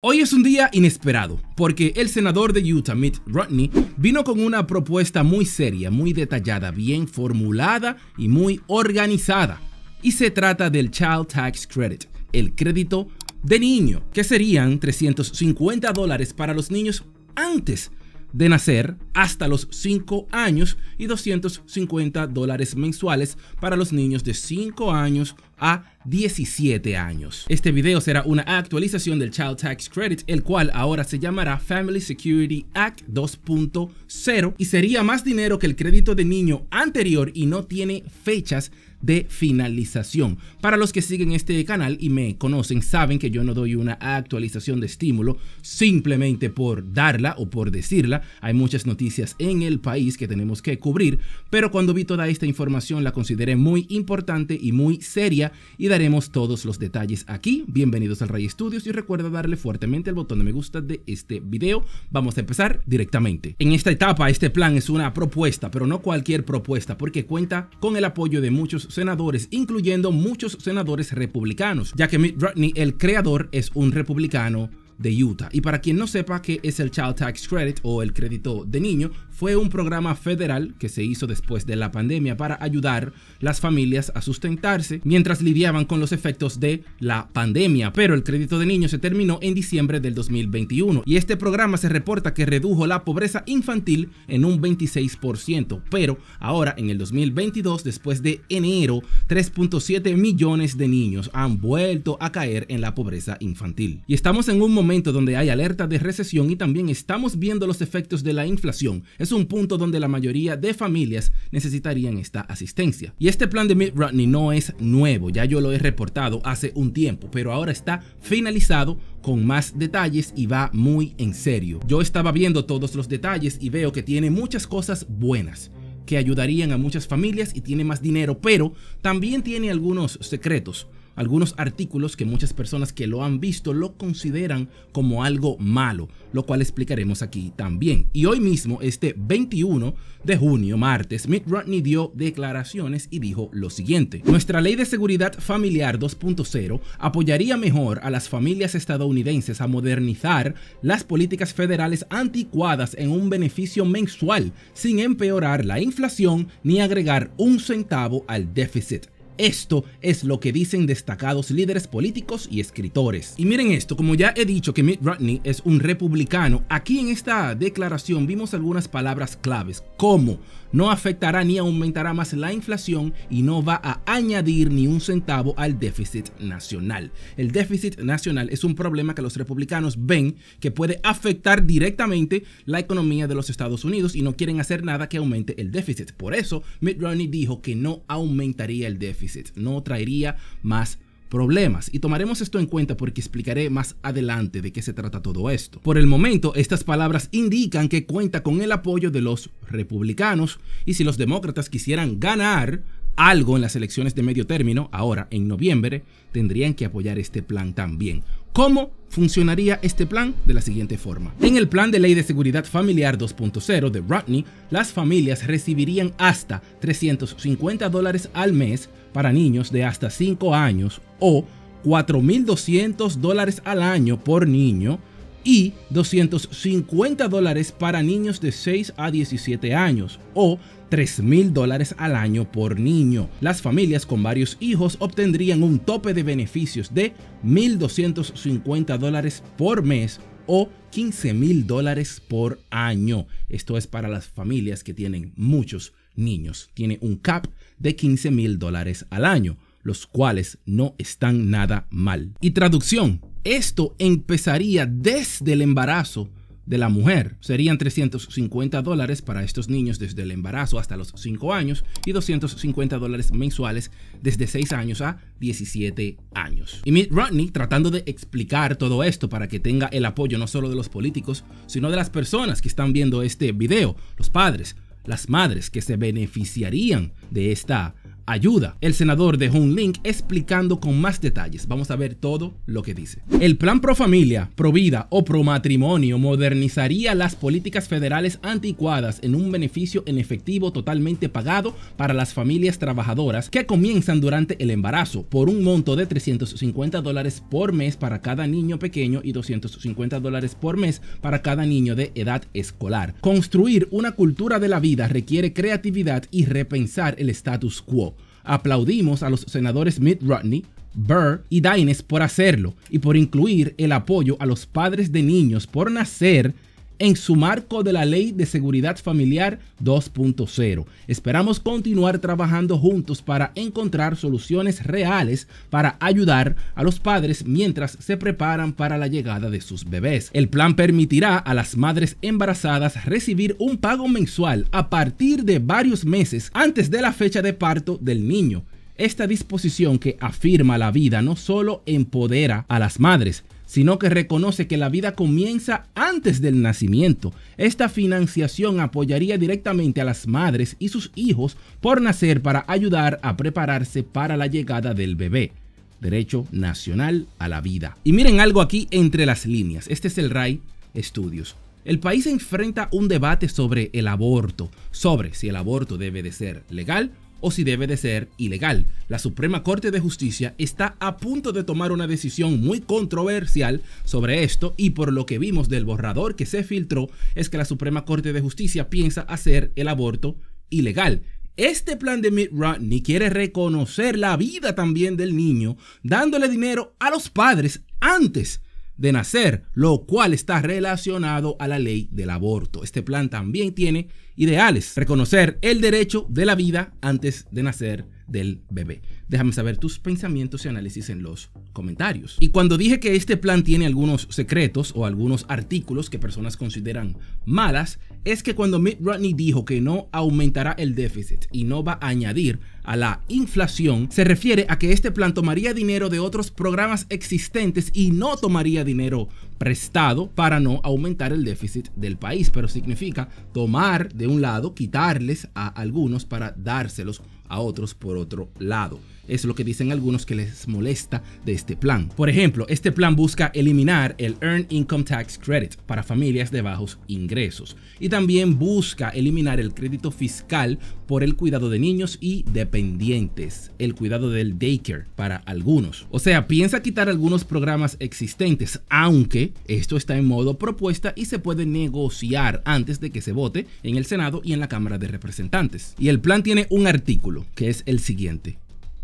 Hoy es un día inesperado, porque el senador de Utah, Mitt Romney, vino con una propuesta muy seria, muy detallada, bien formulada y muy organizada. Y se trata del Child Tax Credit, el crédito de niño, que serían 350 dólares para los niños antes de nacer hasta los 5 años y 250 dólares mensuales para los niños de 5 años a 17 años. Este video será una actualización del Child Tax Credit, el cual ahora se llamará Family Security Act 2.0 y sería más dinero que el crédito de niño anterior y no tiene fechas de finalización. Para los que siguen este canal y me conocen, saben que yo no doy una actualización de estímulo simplemente por darla o por decirla. Hay muchas noticias en el país que tenemos que cubrir, pero cuando vi toda esta información la consideré muy importante y muy seria y daremos todos los detalles aquí. Bienvenidos al Ray Studios y recuerda darle fuertemente el botón de me gusta de este video. Vamos a empezar directamente. En esta etapa, este plan es una propuesta, pero no cualquier propuesta, porque cuenta con el apoyo de muchos senadores, incluyendo muchos senadores republicanos, ya que Mitt Romney, el creador, es un republicano de Utah. Y para quien no sepa qué es el Child Tax Credit o el crédito de niño, fue un programa federal que se hizo después de la pandemia para ayudar las familias a sustentarse mientras lidiaban con los efectos de la pandemia. Pero el crédito de niño se terminó en diciembre del 2021 y este programa se reporta que redujo la pobreza infantil en un 26%. Pero ahora en el 2022, después de enero, 3.7 millones de niños han vuelto a caer en la pobreza infantil. Y estamos en un momento momento donde hay alerta de recesión y también estamos viendo los efectos de la inflación. Es un punto donde la mayoría de familias necesitarían esta asistencia. Y este plan de Mitt Romney no es nuevo, ya yo lo he reportado hace un tiempo, pero ahora está finalizado con más detalles y va muy en serio. Yo estaba viendo todos los detalles y veo que tiene muchas cosas buenas que ayudarían a muchas familias y tiene más dinero, pero también tiene algunos secretos algunos artículos que muchas personas que lo han visto lo consideran como algo malo, lo cual explicaremos aquí también. Y hoy mismo, este 21 de junio, martes, Mitt Rodney dio declaraciones y dijo lo siguiente. Nuestra ley de seguridad familiar 2.0 apoyaría mejor a las familias estadounidenses a modernizar las políticas federales anticuadas en un beneficio mensual sin empeorar la inflación ni agregar un centavo al déficit. Esto es lo que dicen destacados líderes políticos y escritores. Y miren esto, como ya he dicho que Mitt Romney es un republicano, aquí en esta declaración vimos algunas palabras claves, como no afectará ni aumentará más la inflación y no va a añadir ni un centavo al déficit nacional. El déficit nacional es un problema que los republicanos ven que puede afectar directamente la economía de los Estados Unidos y no quieren hacer nada que aumente el déficit. Por eso Mitt Romney dijo que no aumentaría el déficit no traería más problemas y tomaremos esto en cuenta porque explicaré más adelante de qué se trata todo esto. Por el momento, estas palabras indican que cuenta con el apoyo de los republicanos y si los demócratas quisieran ganar algo en las elecciones de medio término, ahora en noviembre, tendrían que apoyar este plan también. ¿Cómo funcionaría este plan? De la siguiente forma. En el plan de ley de seguridad familiar 2.0 de Rodney, las familias recibirían hasta 350 dólares al mes para niños de hasta 5 años o 4.200 dólares al año por niño y 250 dólares para niños de 6 a 17 años o 3 mil dólares al año por niño. Las familias con varios hijos obtendrían un tope de beneficios de 1.250 dólares por mes o 15 mil dólares por año. Esto es para las familias que tienen muchos niños. Tiene un cap de 15 mil dólares al año, los cuales no están nada mal. Y traducción, esto empezaría desde el embarazo de la mujer. Serían 350 dólares para estos niños desde el embarazo hasta los 5 años y 250 dólares mensuales desde 6 años a 17 años. Y Mitt Romney tratando de explicar todo esto para que tenga el apoyo no solo de los políticos, sino de las personas que están viendo este video, los padres, las madres que se beneficiarían de esta ayuda. El senador dejó un link explicando con más detalles. Vamos a ver todo lo que dice. El plan pro familia, pro vida o pro matrimonio modernizaría las políticas federales anticuadas en un beneficio en efectivo totalmente pagado para las familias trabajadoras que comienzan durante el embarazo por un monto de 350 dólares por mes para cada niño pequeño y 250 dólares por mes para cada niño de edad escolar. Construir una cultura de la vida requiere creatividad y repensar el status quo aplaudimos a los senadores Mitt Romney, Burr y Dines por hacerlo y por incluir el apoyo a los padres de niños por nacer en su marco de la Ley de Seguridad Familiar 2.0. Esperamos continuar trabajando juntos para encontrar soluciones reales para ayudar a los padres mientras se preparan para la llegada de sus bebés. El plan permitirá a las madres embarazadas recibir un pago mensual a partir de varios meses antes de la fecha de parto del niño. Esta disposición que afirma la vida no solo empodera a las madres, sino que reconoce que la vida comienza antes del nacimiento. Esta financiación apoyaría directamente a las madres y sus hijos por nacer para ayudar a prepararse para la llegada del bebé derecho nacional a la vida. Y miren algo aquí entre las líneas. Este es el RAI Estudios. El país enfrenta un debate sobre el aborto, sobre si el aborto debe de ser legal o si debe de ser ilegal. La Suprema Corte de Justicia está a punto de tomar una decisión muy controversial sobre esto y por lo que vimos del borrador que se filtró es que la Suprema Corte de Justicia piensa hacer el aborto ilegal. Este plan de Mitt Romney quiere reconocer la vida también del niño, dándole dinero a los padres antes de nacer, lo cual está relacionado a la ley del aborto. Este plan también tiene ideales, reconocer el derecho de la vida antes de nacer del bebé. Déjame saber tus pensamientos y análisis en los comentarios. Y cuando dije que este plan tiene algunos secretos o algunos artículos que personas consideran malas, es que cuando Mitt Romney dijo que no aumentará el déficit y no va a añadir a la inflación, se refiere a que este plan tomaría dinero de otros programas existentes y no tomaría dinero prestado para no aumentar el déficit del país, pero significa tomar de un lado, quitarles a algunos para dárselos a otros por otro lado es lo que dicen algunos que les molesta de este plan. Por ejemplo, este plan busca eliminar el Earned Income Tax Credit para familias de bajos ingresos y también busca eliminar el crédito fiscal por el cuidado de niños y dependientes, el cuidado del daycare para algunos. O sea, piensa quitar algunos programas existentes, aunque esto está en modo propuesta y se puede negociar antes de que se vote en el Senado y en la Cámara de Representantes. Y el plan tiene un artículo que es el siguiente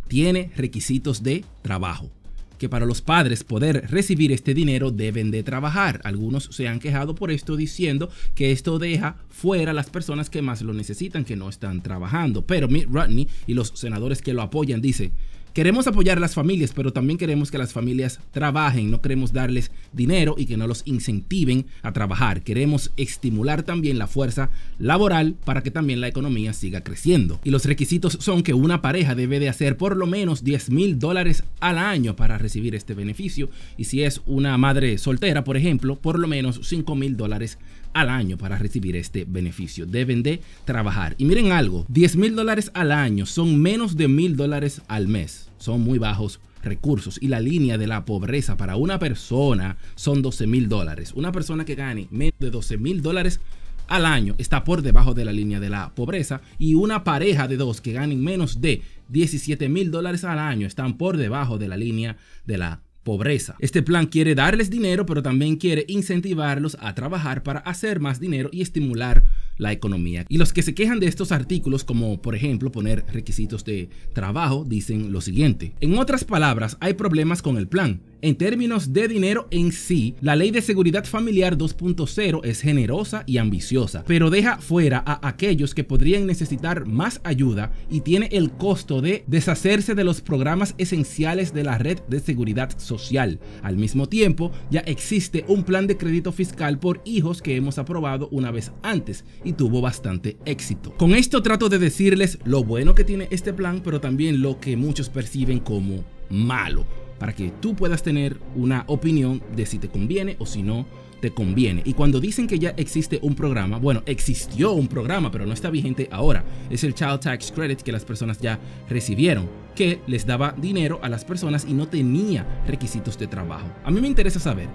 tiene requisitos de trabajo. Que para los padres poder recibir este dinero deben de trabajar. Algunos se han quejado por esto diciendo que esto deja fuera a las personas que más lo necesitan, que no están trabajando. Pero Mitt Rodney y los senadores que lo apoyan dicen, Queremos apoyar a las familias, pero también queremos que las familias trabajen. No queremos darles dinero y que no los incentiven a trabajar. Queremos estimular también la fuerza laboral para que también la economía siga creciendo. Y los requisitos son que una pareja debe de hacer por lo menos 10 mil dólares al año para recibir este beneficio. Y si es una madre soltera, por ejemplo, por lo menos 5 mil dólares al año para recibir este beneficio. Deben de trabajar. Y miren algo, 10 mil dólares al año son menos de mil dólares al mes son muy bajos recursos y la línea de la pobreza para una persona son 12 mil dólares. Una persona que gane menos de 12 mil dólares al año está por debajo de la línea de la pobreza y una pareja de dos que ganen menos de 17 mil dólares al año están por debajo de la línea de la pobreza. Este plan quiere darles dinero pero también quiere incentivarlos a trabajar para hacer más dinero y estimular la economía. Y los que se quejan de estos artículos, como por ejemplo poner requisitos de trabajo, dicen lo siguiente. En otras palabras, hay problemas con el plan. En términos de dinero en sí, la ley de seguridad familiar 2.0 es generosa y ambiciosa, pero deja fuera a aquellos que podrían necesitar más ayuda y tiene el costo de deshacerse de los programas esenciales de la red de seguridad social. Al mismo tiempo, ya existe un plan de crédito fiscal por hijos que hemos aprobado una vez antes y tuvo bastante éxito. Con esto trato de decirles lo bueno que tiene este plan, pero también lo que muchos perciben como malo, para que tú puedas tener una opinión de si te conviene o si no te conviene. Y cuando dicen que ya existe un programa, bueno, existió un programa, pero no está vigente ahora. Es el Child Tax Credit que las personas ya recibieron, que les daba dinero a las personas y no tenía requisitos de trabajo. A mí me interesa saber,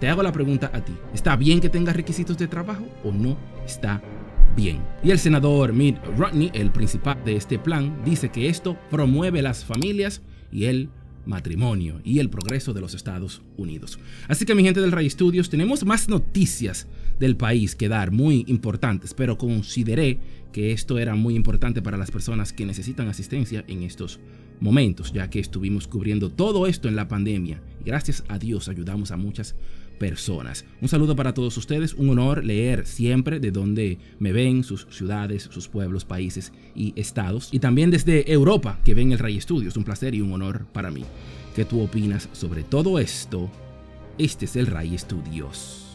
te hago la pregunta a ti. ¿Está bien que tengas requisitos de trabajo o no está bien? Y el senador Mitt Romney, el principal de este plan, dice que esto promueve las familias y el matrimonio y el progreso de los Estados Unidos. Así que mi gente del Ray Studios, tenemos más noticias del país que dar, muy importantes, pero consideré que esto era muy importante para las personas que necesitan asistencia en estos momentos, ya que estuvimos cubriendo todo esto en la pandemia. Y gracias a Dios ayudamos a muchas personas personas. Un saludo para todos ustedes, un honor leer siempre de donde me ven, sus ciudades, sus pueblos, países y estados. Y también desde Europa que ven el Ray Studios, un placer y un honor para mí. ¿Qué tú opinas sobre todo esto? Este es el Ray estudios